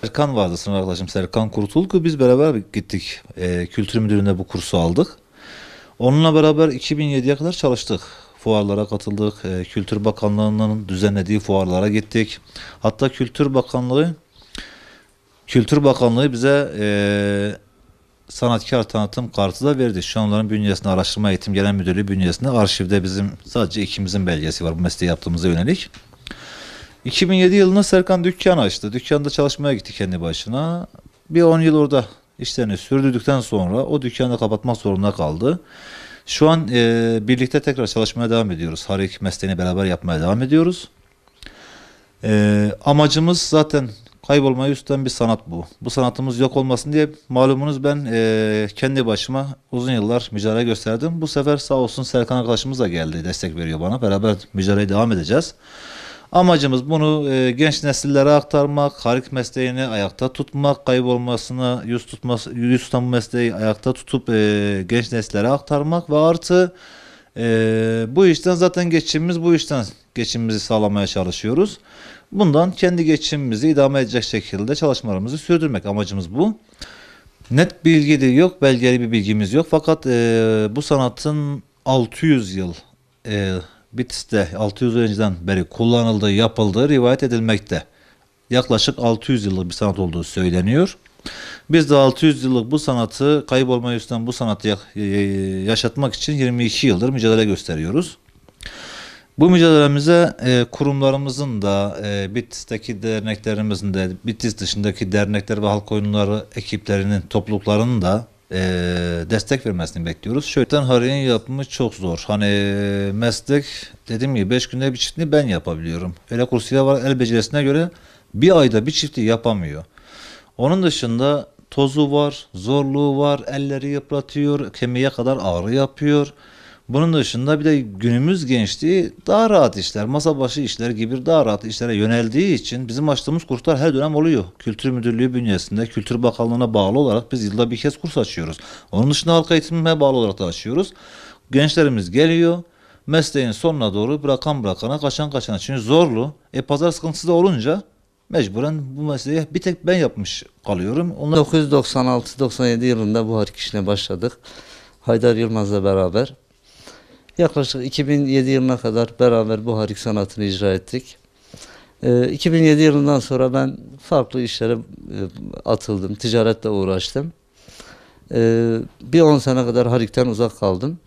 Serkan vardı sınıf arkadaşım Serkan Kurtulku. Biz beraber gittik. E, kültür müdürüne bu kursu aldık. Onunla beraber 2007'ye kadar çalıştık. Fuarlara katıldık. E, Kültür Bakanlığı'nın düzenlediği fuarlara gittik. Hatta Kültür Bakanlığı Kültür Bakanlığı bize e, sanatkar tanıtım kartı da verdi. Şu an onların bünyesinde araştırma eğitim genel müdürlüğü bünyesinde arşivde bizim sadece ikimizin belgesi var bu mesleği yaptığımıza yönelik. 2007 yılında Serkan dükkan açtı. Dükkanda çalışmaya gitti kendi başına. Bir 10 yıl orada işlerini sürdürdükten sonra o dükkanı kapatmak zorunda kaldı. Şu an e, birlikte tekrar çalışmaya devam ediyoruz. Harik mesleğini beraber yapmaya devam ediyoruz. E, amacımız zaten kaybolmayı üstten bir sanat bu. Bu sanatımız yok olmasın diye malumunuz ben e, kendi başıma uzun yıllar mücadele gösterdim. Bu sefer sağ olsun Serkan arkadaşımız da geldi destek veriyor bana. Beraber mücadeleye devam edeceğiz. Amacımız bunu e, genç nesillere aktarmak, harik mesleğini ayakta tutmak, kaybolmasını yüz tutması, yüz tutan mesleği ayakta tutup e, genç nesillere aktarmak ve artı e, bu işten zaten geçimimiz bu işten geçimimizi sağlamaya çalışıyoruz. Bundan kendi geçimimizi idame edecek şekilde çalışmalarımızı sürdürmek amacımız bu. Net bilgi de yok, belgeli bir bilgimiz yok. Fakat e, bu sanatın 600 yıl e, Bitlis'te 600 önceden beri kullanıldığı, yapıldığı rivayet edilmekte. Yaklaşık 600 yıllık bir sanat olduğu söyleniyor. Biz de 600 yıllık bu sanatı kaybolma yüzünden bu sanatı e, e, yaşatmak için 22 yıldır mücadele gösteriyoruz. Bu mücadelemize e, kurumlarımızın da e, Bitlis'teki derneklerimizin de Bitlis dışındaki dernekler ve halk oyunları ekiplerinin topluluklarının da e, destek vermesini bekliyoruz. Şöyle hariyen yapımı çok zor. Hani meslek dediğim gibi 5 günde bir çiftini ben yapabiliyorum. Öyle kursiyer var el becerisine göre bir ayda bir çifti yapamıyor. Onun dışında tozu var, zorluğu var, elleri yıpratıyor, kemiğe kadar ağrı yapıyor. Bunun dışında bir de günümüz gençliği daha rahat işler, masa başı işler gibi daha rahat işlere yöneldiği için bizim açtığımız kurslar her dönem oluyor. Kültür Müdürlüğü bünyesinde Kültür Bakanlığı'na bağlı olarak biz yılda bir kez kurs açıyoruz. Onun dışında halk eğitimine bağlı olarak da açıyoruz. Gençlerimiz geliyor, mesleğin sonuna doğru bırakan bırakana, kaçan kaçana. Çünkü zorlu. E pazar sıkıntısı da olunca mecburen bu mesleği bir tek ben yapmış kalıyorum. Onlar... 1996-97 yılında bu harik işine başladık. Haydar Yılmaz'la beraber Yaklaşık 2007 yılına kadar beraber bu harik sanatını icra ettik. 2007 ee, yılından sonra ben farklı işlere e, atıldım, ticaretle uğraştım. Ee, bir 10 sene kadar harikten uzak kaldım.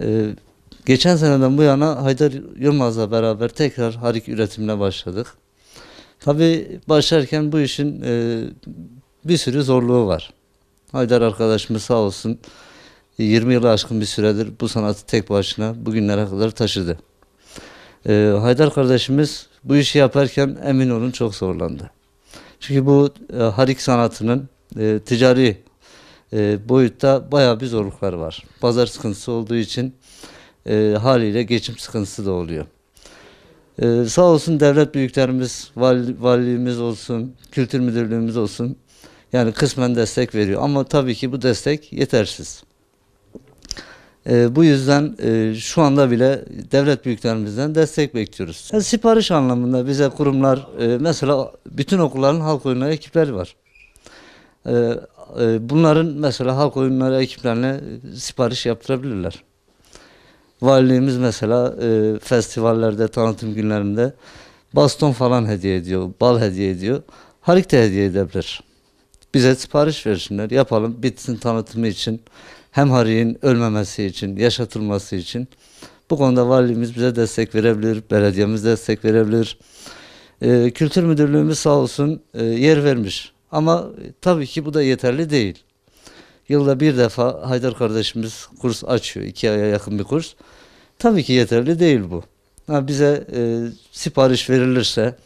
Ee, geçen seneden bu yana Haydar Yılmaz'la beraber tekrar harik üretimine başladık. Tabii başlarken bu işin e, bir sürü zorluğu var. Haydar arkadaşımız sağ olsun 20 yılı aşkın bir süredir bu sanatı tek başına bugünlere kadar taşıdı. Ee, Haydar kardeşimiz bu işi yaparken emin olun çok zorlandı. Çünkü bu e, harik sanatının e, ticari e, boyutta baya bir zorluklar var. Pazar sıkıntısı olduğu için e, haliyle geçim sıkıntısı da oluyor. Ee, sağ olsun devlet büyüklerimiz, vali, valimiz olsun, kültür müdürlüğümüz olsun yani kısmen destek veriyor. Ama tabii ki bu destek yetersiz. E, bu yüzden e, şu anda bile devlet büyüklerimizden destek bekliyoruz. Yani sipariş anlamında bize kurumlar e, mesela bütün okulların halk oyunları ekipleri var. E, e, bunların mesela halk oyunları ekiplerine sipariş yaptırabilirler. Valiliğimiz mesela e, festivallerde, tanıtım günlerinde baston falan hediye ediyor, bal hediye ediyor. Harik de hediye edebilir. Bize sipariş versinler, yapalım, bitsin tanıtımı için hem hariyin ölmemesi için, yaşatılması için bu konuda valimiz bize destek verebilir, belediyemiz destek verebilir. Ee, Kültür Müdürlüğümüz sağ olsun e, yer vermiş. Ama tabii ki bu da yeterli değil. Yılda bir defa Haydar kardeşimiz kurs açıyor. iki aya yakın bir kurs. Tabii ki yeterli değil bu. Ha, bize e, sipariş verilirse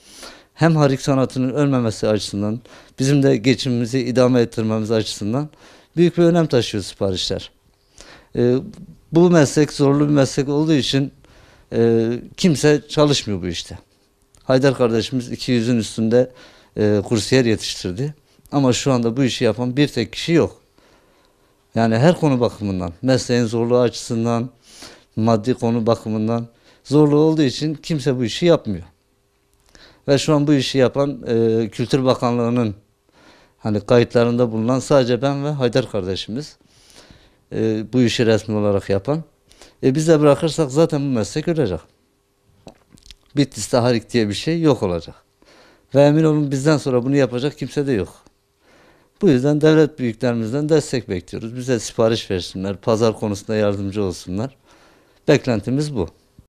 hem harik sanatının ölmemesi açısından bizim de geçimimizi idame ettirmemiz açısından büyük bir önem taşıyor siparişler. E, bu meslek zorlu bir meslek olduğu için e, kimse çalışmıyor bu işte. Haydar kardeşimiz 200'ün üstünde e, kursiyer yetiştirdi. Ama şu anda bu işi yapan bir tek kişi yok. Yani her konu bakımından, mesleğin zorluğu açısından, maddi konu bakımından zorlu olduğu için kimse bu işi yapmıyor. Ve şu an bu işi yapan e, Kültür Bakanlığı'nın hani kayıtlarında bulunan sadece ben ve Haydar kardeşimiz e, bu işi resmi olarak yapan. E, bize bırakırsak zaten bu meslek ölecek. Bitlis'te harik diye bir şey yok olacak. Ve emin olun bizden sonra bunu yapacak kimse de yok. Bu yüzden devlet büyüklerimizden destek bekliyoruz. Bize sipariş versinler, pazar konusunda yardımcı olsunlar. Beklentimiz bu.